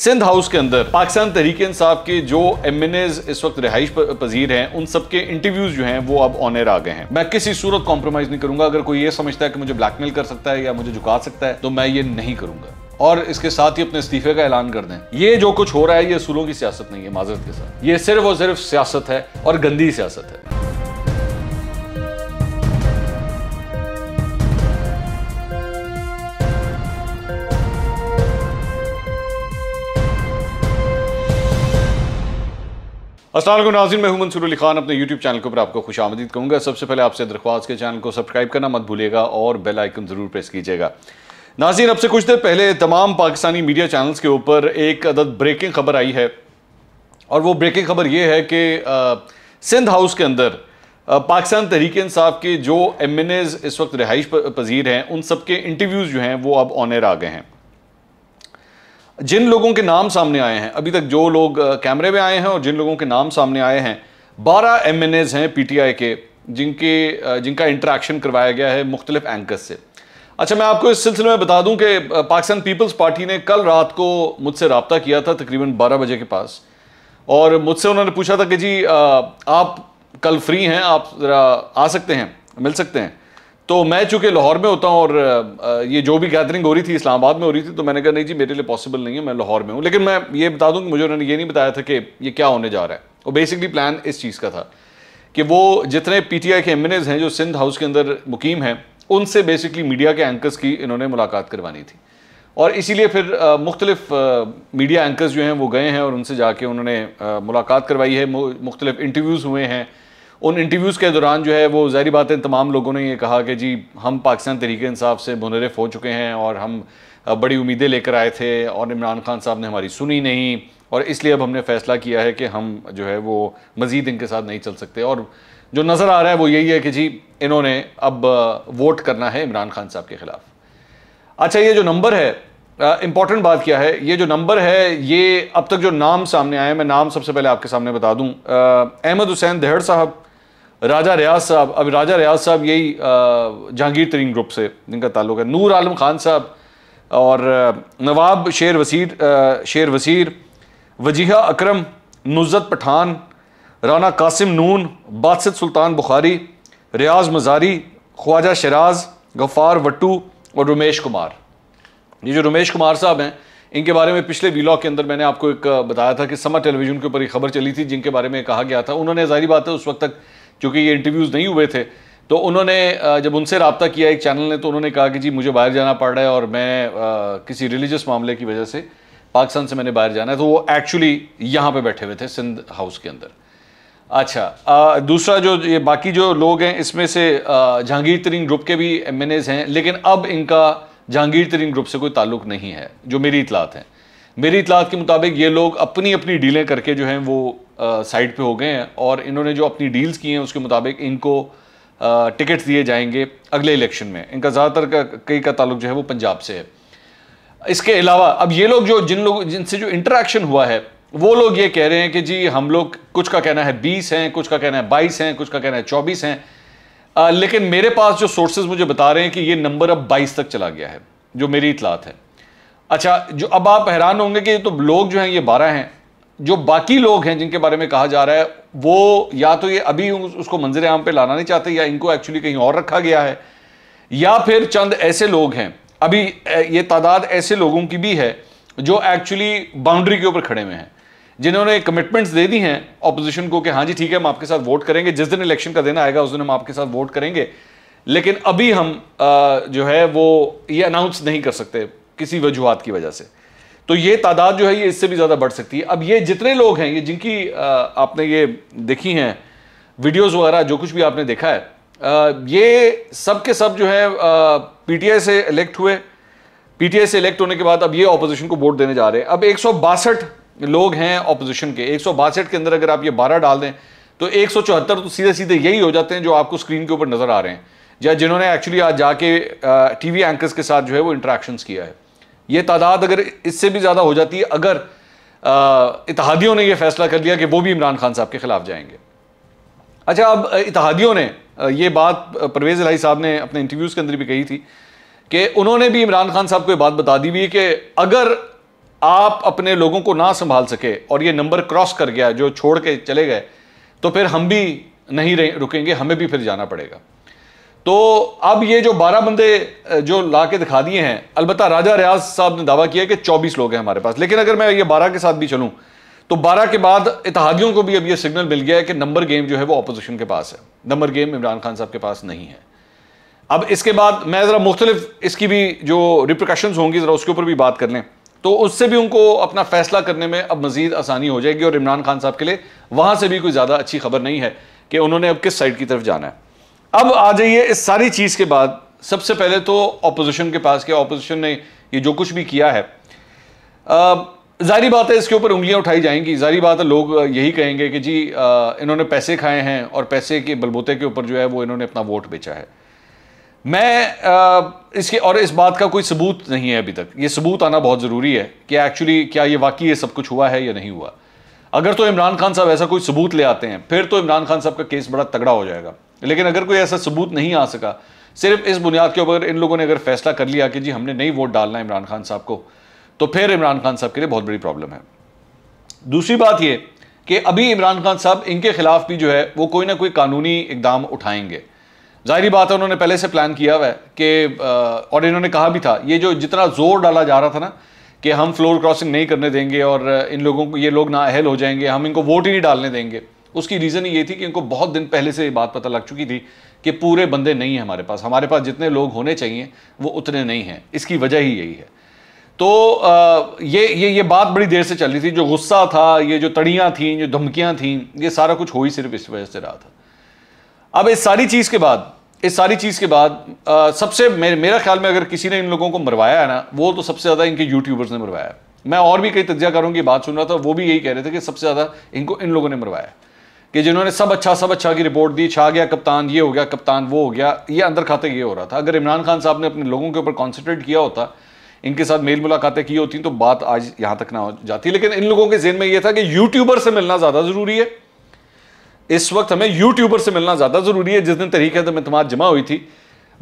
Sindh house के अंदर पाकिस्तान तहरीक इंसाफ के जो एम एन एज इस वक्त रिहाइश पजीर हैं उन सबके इंटरव्यूज जो हैं वो अब ऑनर आ गए हैं मैं किसी सूरत कॉम्प्रोमाइज नहीं करूंगा अगर कोई ये समझता है कि मुझे ब्लैकमेल कर सकता है या मुझे झुका सकता है तो मैं ये नहीं करूंगा और इसके साथ ही अपने इस्तीफे का ऐलान कर दें ये जो कुछ हो रहा है ये असूलों की सियासत नहीं है माजरत के साथ ये सिर्फ और सिर्फ सियासत है और गंदी सियासत है असल नाजिन मैं हूं मंसूर अली खान अपने यूट्यूब चैनल के ऊपर आपको खुश आमदीद कहूँगा सबसे पहले आपसे दरख्वास्त के चैनल को सब्सक्राइब करना मत भूलिएगा और बेल आइकन ज़रूर प्रेस कीजिएगा नाजिन अब से कुछ देर पहले तमाम पाकिस्तानी मीडिया चैनल्स के ऊपर एक अदद ब्रेकिंग खबर आई है और वो ब्रेकिंग खबर ये है कि सिंध हाउस के अंदर पाकिस्तान तहरीक इंसाफ के जो एम इस वक्त रिहाइश पजीर हैं उन सब के इंटरव्यूज़ जो हैं वो अब ऑनर आ गए हैं जिन लोगों के नाम सामने आए हैं अभी तक जो लोग कैमरे में आए हैं और जिन लोगों के नाम सामने आए हैं बारह एम हैं पी के जिनके जिनका इंटरेक्शन करवाया गया है मुख्तलिफ एंकर्स से अच्छा मैं आपको इस सिलसिले में बता दूं कि पाकिस्तान पीपल्स पार्टी ने कल रात को मुझसे रबता किया था तकरीबन 12 बजे के पास और मुझसे उन्होंने पूछा था कि जी आप कल फ्री हैं आप ज़रा आ सकते हैं मिल सकते हैं तो मैं चूंकि लाहौर में होता हूँ और ये जो भी गैदरिंग हो रही थी इस्लामाबाद में हो रही थी तो मैंने कहा नहीं जी मेरे लिए पॉसिबल नहीं है मैं लाहौर में हूँ लेकिन मैं ये बता दूँ कि मुझे उन्होंने ये नहीं बताया था कि ये क्या होने जा रहा है और बेसिकली प्लान इस चीज़ का था कि वो जितने पी टी आई के एम हैं जो सिंध हाउस के अंदर मुकीम हैं उनसे बेसिकली मीडिया के एंकर्स की इन्होंने मुलाकात करवानी थी और इसीलिए फिर मुख्तलिफ मीडिया एंकर्स जो हैं वो गए हैं और उनसे जाके उन्होंने मुलाकात करवाई है मुख्तलिफ इंटरव्यूज़ हुए हैं उन इंटरव्यूज़ के दौरान जो है वो जहरी बात है तमाम लोगों ने ये कहा कि जी हम पाकिस्तान तरीके इंसाफ से मुनरफ हो चुके हैं और हम बड़ी उम्मीदें लेकर आए थे और इमरान खान साहब ने हमारी सुनी नहीं और इसलिए अब हमने फ़ैसला किया है कि हम जो है वो मज़ीद इनके साथ नहीं चल सकते और जो नज़र आ रहा है वो यही है कि जी इन्होंने अब वोट करना है इमरान खान साहब के ख़िलाफ़ अच्छा ये जो नंबर है इंपॉर्टेंट बात क्या है ये जो नंबर है ये अब तक जो नाम सामने आए मैं नाम सबसे पहले आपके सामने बता दूं अहमद हुसैन दहड़ साहब राजा रियाज साहब अब राजा रियाज साहब यही जहांगीर तरीन ग्रुप से जिनका ताल्लुक है नूर आलम खान साहब और नवाब शेर वसीर शेर वसीर वजीहा अकरम नुजत पठान राना कासिम नून बादशत सुल्तान बुखारी रियाज मजारी ख्वाजा शराज गफ़ार वट्टू और रमेश कुमार ये जो रमेश कुमार साहब हैं इनके बारे में पिछले वीलॉग के अंदर मैंने आपको एक बताया था कि समा टेलीविज़न के ऊपर एक खबर चली थी जिनके बारे में कहा गया था उन्होंने जाहिर बात है उस वक्त तक चूँकि ये इंटरव्यूज़ नहीं हुए थे तो उन्होंने जब उनसे रबता किया एक चैनल ने तो उन्होंने कहा कि जी मुझे बाहर जाना पड़ रहा है और मैं किसी रिलीजियस मामले की वजह से पाकिस्तान से मैंने बाहर जाना है तो वो एक्चुअली यहाँ पर बैठे हुए थे सिंध हाउस के अंदर अच्छा आ, दूसरा जो ये बाकी जो लोग हैं इसमें से जहांगीर तरीन ग्रुप के भी एम हैं लेकिन अब इनका जहांगीर तरीन ग्रुप से कोई ताल्लुक नहीं है जो मेरी इतलात हैं मेरी इतलात के मुताबिक ये लोग अपनी अपनी डीलें करके जो हैं वो साइड पे हो गए हैं और इन्होंने जो अपनी डील्स की हैं उसके मुताबिक इनको टिकट्स दिए जाएंगे अगले इलेक्शन में इनका ज़्यादातर का कई का ताल्लुक जो है वो पंजाब से है इसके अलावा अब ये लोग जो जिन लोग जिनसे जो इंटरेक्शन हुआ है वो लोग ये कह रहे हैं कि जी हम लोग कुछ का कहना है बीस हैं कुछ का कहना है बाईस हैं कुछ का कहना है चौबीस हैं आ, लेकिन मेरे पास जो सोर्सेज मुझे बता रहे हैं कि ये नंबर अब बाईस तक चला गया है जो मेरी इतलात है अच्छा जो अब आप हैरान होंगे कि तो लोग जो हैं ये बारह हैं जो बाकी लोग हैं जिनके बारे में कहा जा रहा है वो या तो ये अभी उसको मंजर आम पे लाना नहीं चाहते या इनको एक्चुअली कहीं और रखा गया है या फिर चंद ऐसे लोग हैं अभी ये तादाद ऐसे लोगों की भी है जो एक्चुअली बाउंड्री के ऊपर खड़े हुए हैं जिन्होंने कमिटमेंट्स दे दी हैं ऑपोजिशन को कि हाँ जी ठीक है हम आपके साथ वोट करेंगे जिस दिन इलेक्शन का दिन आएगा उस दिन हम आपके साथ वोट करेंगे लेकिन अभी हम जो है वो ये अनाउंस नहीं कर सकते किसी वजूहत की वजह से तो ये तादाद जो है ये इससे भी ज़्यादा बढ़ सकती है अब ये जितने लोग हैं ये जिनकी आपने ये देखी हैं वीडियोस वगैरह जो कुछ भी आपने देखा है ये सब के सब जो है पीटीआई से इलेक्ट हुए पीटीआई से इलेक्ट होने के बाद अब ये ऑपोजिशन को वोट देने जा रहे हैं अब एक लोग हैं ऑपोजिशन के एक के अंदर अगर आप ये बारह डाल दें तो एक तो सीधे सीधे यही हो जाते हैं जो आपको स्क्रीन के ऊपर नज़र आ रहे हैं या जिन्होंने एक्चुअली आज जाके टीवी एंकर्स के साथ जो है वो इंट्रैक्शंस किया है ये तादाद अगर इससे भी ज़्यादा हो जाती है अगर इतिहादियों ने यह फैसला कर लिया कि वो भी इमरान खान साहब के ख़िलाफ़ जाएंगे अच्छा अब इतिहादियों ने ये बात परवेज़ लाही साहब ने अपने इंटरव्यूज़ के अंदर भी कही थी कि उन्होंने भी इमरान खान साहब को ये बात बता दी हुई कि अगर आप अपने लोगों को ना संभाल सके और ये नंबर क्रॉस कर गया जो छोड़ के चले गए तो फिर हम भी नहीं रुकेंगे हमें भी फिर जाना पड़ेगा तो अब ये जो बारह बंदे जो ला के दिखा दिए हैं अलबत्त राजा रियाज साहब ने दावा किया कि चौबीस लोग हैं हमारे पास लेकिन अगर मैं ये बारह के साथ भी चलूँ तो बारह के बाद इतिहादियों को भी अब ये सिग्नल मिल गया है कि नंबर गेम जो है वो अपोजिशन के पास है नंबर गेम इमरान खान साहब के पास नहीं है अब इसके बाद मैं ज़रा मुख्तलिफ इसकी भी जो रिप्रिकॉशंस होंगी ज़रा उसके ऊपर भी बात कर लें तो उससे भी उनको अपना फैसला करने में अब मजीद आसानी हो जाएगी और इमरान खान साहब के लिए वहाँ से भी कोई ज़्यादा अच्छी खबर नहीं है कि उन्होंने अब किस साइड की तरफ जाना है अब आ जाइए इस सारी चीज़ के बाद सबसे पहले तो ऑपोजिशन के पास के ऑपोजिशन ने ये जो कुछ भी किया है जारी बात है इसके ऊपर उंगलियां उठाई जाएंगी जारी बात है लोग यही कहेंगे कि जी इन्होंने पैसे खाए हैं और पैसे के बलबूते के ऊपर जो है वो इन्होंने अपना वोट बेचा है मैं इसके और इस बात का कोई सबूत नहीं है अभी तक ये सबूत आना बहुत ज़रूरी है कि एक्चुअली क्या ये वाकई ये सब कुछ हुआ है या नहीं हुआ अगर तो इमरान खान साहब ऐसा कोई सबूत ले आते हैं फिर तो इमरान खान साहब का केस बड़ा तगड़ा हो जाएगा लेकिन अगर कोई ऐसा सबूत नहीं आ सका सिर्फ इस बुनियाद के ऊपर इन लोगों ने अगर फैसला कर लिया कि जी हमने नहीं वोट डालना इमरान खान साहब को तो फिर इमरान खान साहब के लिए बहुत बड़ी प्रॉब्लम है दूसरी बात यह कि अभी इमरान खान साहब इनके खिलाफ भी जो है वो कोई ना कोई कानूनी इकदाम उठाएंगे जाहिर बात है उन्होंने पहले से प्लान किया हुआ है कि और इन्होंने कहा भी था ये जो जितना जोर डाला जा रहा था ना कि हम फ्लोर क्रॉसिंग नहीं करने देंगे और इन लोगों को ये लोग ना अहल हो जाएंगे हम इनको वोट ही नहीं डालने देंगे उसकी रीज़न ये थी कि इनको बहुत दिन पहले से ये बात पता लग चुकी थी कि पूरे बंदे नहीं हैं हमारे पास हमारे पास जितने लोग होने चाहिए वो उतने नहीं हैं इसकी वजह ही यही है तो ये ये ये बात बड़ी देर से चल रही थी जो गुस्सा था ये जो तड़ियाँ थीं जो धमकियाँ थीं ये सारा कुछ हो ही सिर्फ इस वजह से रहा था अब इस सारी चीज़ के बाद इस सारी चीज़ के बाद सबसे मेरे मेरा ख्याल में अगर किसी ने इन लोगों को मरवाया है ना वो तो सबसे ज़्यादा इनके यूट्यूबर्स ने मरवाया मैं और भी कई तजिया करूँ की बात सुन रहा था वो भी यही कह रहे थे कि सबसे ज़्यादा इनको इन लोगों ने मरवाया कि जिन्होंने सब अच्छा सब अच्छा की रिपोर्ट दी छा गया कप्तान ये हो गया कप्तान वो हो गया ये अंदर खाते ये हो रहा था अगर इमरान खान साहब ने अपने लोगों के ऊपर कॉन्सेंट्रेट किया होता इनके साथ मेल मुलाकातें की होती तो बात आज यहाँ तक ना हो जाती लेकिन इन लोगों के जेन में यह था कि यूट्यूबर से मिलना ज़्यादा ज़रूरी है इस वक्त हमें यूट्यूबर से मिलना ज़्यादा ज़रूरी है जिस दिन तरीके से तो मतमाद जमा हुई थी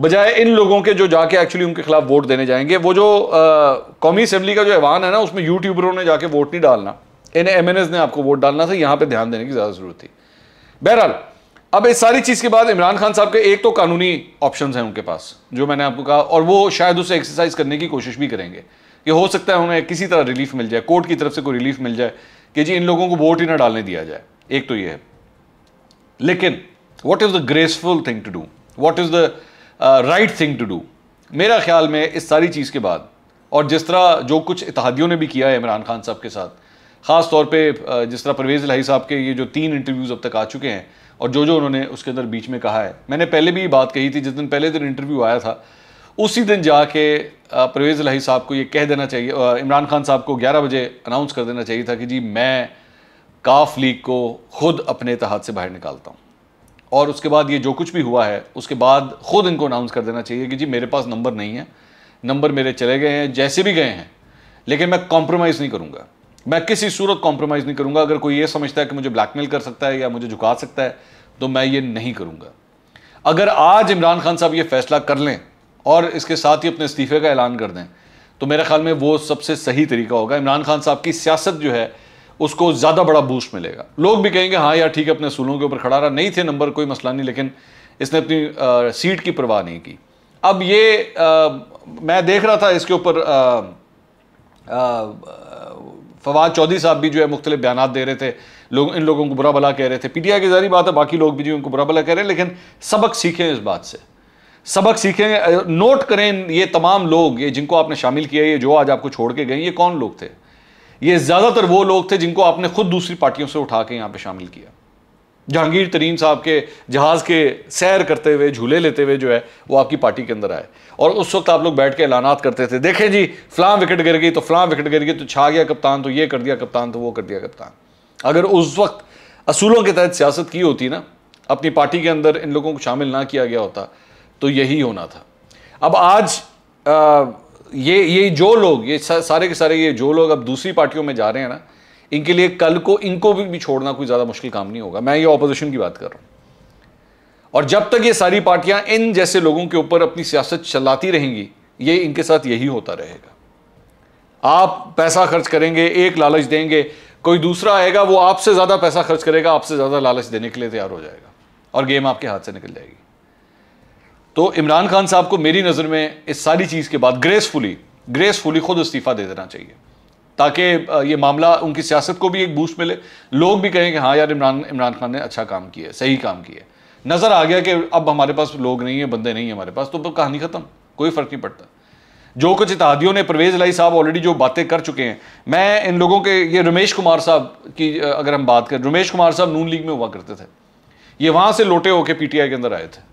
बजाय इन लोगों के जो जाके एक्चुअली उनके खिलाफ वोट देने जाएंगे वो जो कौमी असम्बली का जो ऐवान है ना उसमें यूट्यूबरों ने जाके वोट नहीं डालना इन एम ने आपको वोट डालना था यहाँ पर ध्यान देने की ज़्यादा ज़रूरत थी बहरहाल अब इस सारी चीज़ के बाद इमरान खान साहब के एक तो कानूनी ऑप्शंस हैं उनके पास जो मैंने आपको कहा और वो शायद उसे एक्सरसाइज करने की कोशिश भी करेंगे कि हो सकता है उन्हें किसी तरह रिलीफ मिल जाए कोर्ट की तरफ से कोई रिलीफ मिल जाए कि जी इन लोगों को वोट ही ना डालने दिया जाए एक तो ये है लेकिन what is the graceful thing to do what is the right thing to do मेरा ख्याल में इस सारी चीज़ के बाद और जिस तरह जो कुछ इतिहादियों ने भी किया है इमरान खान साहब के साथ ख़ास तौर पे जिस तरह परवेज़ लाही साहब के ये जो तीन इंटरव्यूज़ अब तक आ चुके हैं और जो जो उन्होंने उसके अंदर बीच में कहा है मैंने पहले भी ये बात कही थी जिस दिन पहले दिन इंटरव्यू आया था उसी दिन जाके परवेज़ लाही साहब को ये कह देना चाहिए इमरान खान साहब को ग्यारह बजे अनाउंस कर देना चाहिए था कि जी मैं काफ लीग को खुद अपने तहत से बाहर निकालता हूँ और उसके बाद ये जो कुछ भी हुआ है उसके बाद ख़ुद इनको अनाउंस कर देना चाहिए कि जी मेरे पास नंबर नहीं है नंबर मेरे चले गए हैं जैसे भी गए हैं लेकिन मैं कॉम्प्रोमाइज़ नहीं करूँगा मैं किसी सूरत कॉम्प्रोमाइज़ नहीं करूंगा अगर कोई ये समझता है कि मुझे ब्लैकमेल कर सकता है या मुझे झुका सकता है तो मैं ये नहीं करूंगा अगर आज इमरान खान साहब ये फैसला कर लें और इसके साथ ही अपने इस्तीफे का ऐलान कर दें तो मेरे ख्याल में वो सबसे सही तरीका होगा इमरान खान साहब की सियासत जो है उसको ज़्यादा बड़ा बूस्ट मिलेगा लोग भी कहेंगे हाँ यार ठीक है अपने असूलों के ऊपर खड़ा रहा नहीं थे नंबर कोई मसला नहीं लेकिन इसने अपनी आ, सीट की परवाह नहीं की अब ये आ, मैं देख रहा था इसके ऊपर फवाद चौधरी साहब भी जो है मुख्तलिफ बयान दे रहे थे लोग इन लोगों को बुरा भला कह रहे थे पी टी आई की जारी बात है बाकी लोग भी जो उनको बुरा भला कह रहे हैं लेकिन सबक सीखें इस बात से सबक सीखें नोट करें ये तमाम लोग ये जिनको आपने शामिल किया ये जो आज आपको छोड़ के गए ये कौन लोग थे ये ज़्यादातर वो लोग थे जिनको आपने खुद दूसरी पार्टियों से उठा के यहाँ पर शामिल किया जहांगीर तरीन साहब के जहाज़ के सैर करते हुए झूले लेते हुए जो है वो आपकी पार्टी के अंदर आए और उस वक्त आप लोग बैठ के ऐलानात करते थे देखें जी फ्लां विकेट गिर गई तो फ़लाँ विकेट गिर गई तो छा गया कप्तान तो ये कर दिया कप्तान तो वो कर दिया कप्तान अगर उस वक्त असूलों के तहत सियासत की होती ना अपनी पार्टी के अंदर इन लोगों को शामिल ना किया गया होता तो यही होना था अब आज आ, ये ये जो लोग ये सारे के सारे ये जो लोग अब दूसरी पार्टियों में जा रहे हैं ना इनके लिए कल को इनको भी, भी छोड़ना कोई ज़्यादा मुश्किल काम नहीं होगा मैं ये ऑपोजिशन की बात कर रहा हूं और जब तक ये सारी पार्टियां इन जैसे लोगों के ऊपर अपनी सियासत चलाती रहेंगी ये इनके साथ यही होता रहेगा आप पैसा खर्च करेंगे एक लालच देंगे कोई दूसरा आएगा वो आपसे ज़्यादा पैसा खर्च करेगा आपसे ज़्यादा लालच देने के लिए तैयार हो जाएगा और गेम आपके हाथ से निकल जाएगी तो इमरान खान साहब को मेरी नज़र में इस सारी चीज़ के बाद ग्रेसफुली ग्रेसफुली खुद इस्तीफ़ा दे देना चाहिए ताकि ये मामला उनकी सियासत को भी एक बूस्ट मिले लोग भी कहें कि हाँ यार इमरान इमरान खान ने अच्छा काम किया सही काम किया नज़र आ गया कि अब हमारे पास लोग नहीं है बंदे नहीं है हमारे पास तो कहानी ख़त्म कोई फ़र्क नहीं पड़ता जो कुछ इतिहादियों ने परवेज़ लाई साहब ऑलरेडी जो बातें कर चुके हैं मैं इन लोगों के ये रमेश कुमार साहब की अगर हम बात करें रमेश कुमार साहब नून लीग में हुआ करते थे ये वहाँ से लोटे होके पीटीआई के अंदर आए थे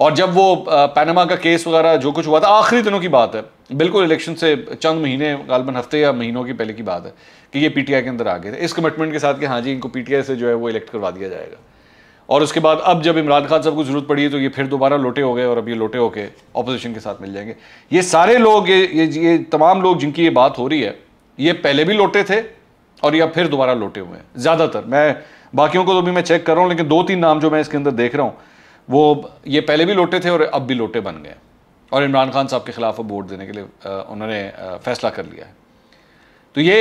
और जब वो पैनमा का केस वगैरह जो कुछ हुआ था आखिरी दिनों की बात है बिल्कुल इलेक्शन से चंद महीने गालबन हफ्ते या महीनों की पहले की बात है कि ये पीटीआई के अंदर आ गए थे इस कमिटमेंट के साथ कि हाँ जी इनको पीटीआई से जो है वो इलेक्ट करवा दिया जाएगा और उसके बाद अब जब इमरान खान साहब को जरूरत पड़ी है तो ये फिर दोबारा लोटे हो गए और अब ये लोटे होके अपोजिशन के साथ मिल जाएंगे ये सारे लोग ये ये ये तमाम लोग जिनकी ये बात हो रही है ये पहले भी लोटे थे और ये फिर दोबारा लोटे हुए हैं ज़्यादातर मैं बाकियों को तो भी मैं चेक कर रहा हूँ लेकिन दो तीन नाम जो मैं इसके अंदर देख रहा हूँ वो ये पहले भी लोटे थे और अब भी लोटे बन गए और इमरान खान साहब के ख़िलाफ़ अब वोट देने के लिए उन्होंने फैसला कर लिया है तो ये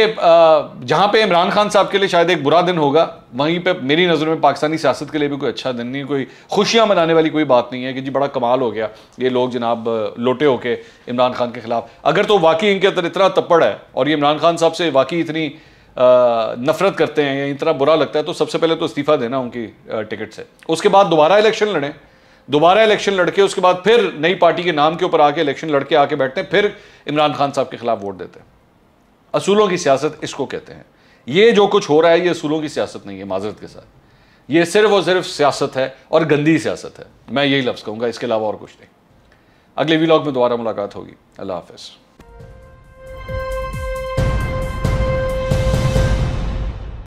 जहाँ पे इमरान खान साहब के लिए शायद एक बुरा दिन होगा वहीं पे मेरी नज़र में पाकिस्तानी सियासत के लिए भी कोई अच्छा दिन नहीं कोई खुशियाँ मनाने वाली कोई बात नहीं है कि जी बड़ा कमाल हो गया ये लोग जनाब लोटे होके इमरान खान के ख़िलाफ़ अगर तो वाकई इनके अंदर इतना तप्पड़ है और ये इमरान खान साहब से वाकई इतनी नफरत करते हैं या इतना बुरा लगता है तो सबसे पहले तो इस्तीफ़ा देना उनकी टिकट से उसके बाद दोबारा इलेक्शन लड़ें दोबारा इलेक्शन लड़के उसके बाद फिर नई पार्टी के नाम के ऊपर आके इलेक्शन लड़के आके बैठते हैं फिर इमरान खान साहब के खिलाफ वोट देते हैं असूलों की सियासत इसको कहते हैं ये जो कुछ हो रहा है ये असूलों की सियासत नहीं है माजरत के साथ ये सिर्फ और सिर्फ सियासत है और गंदी सियासत है मैं यही लफ्ज़ कहूँगा इसके अलावा और कुछ नहीं अगले वीलॉग में दोबारा मुलाकात होगी अल्लाह हाफिज़